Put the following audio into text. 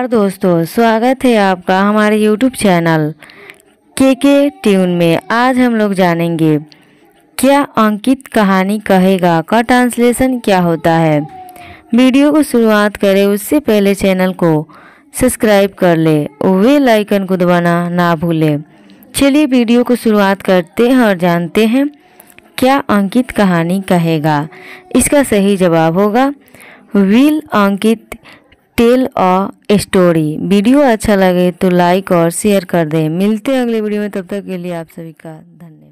नमस्कार दोस्तों स्वागत है आपका हमारे YouTube चैनल के के ट्यून में आज हम लोग जानेंगे क्या अंकित कहानी कहेगा का ट्रांसलेशन क्या होता है वीडियो को शुरुआत करें उससे पहले चैनल को सब्सक्राइब कर ले वे लाइकन को दबाना ना भूलें चलिए वीडियो को शुरुआत करते हैं और जानते हैं क्या अंकित कहानी कहेगा इसका सही जवाब होगा will Ankit tell a story video अच्छा लगे तो लाइक और शेयर कर दें मिलते हैं अगले वीडियो में तब तक के लिए आप सभी का धन्यवाद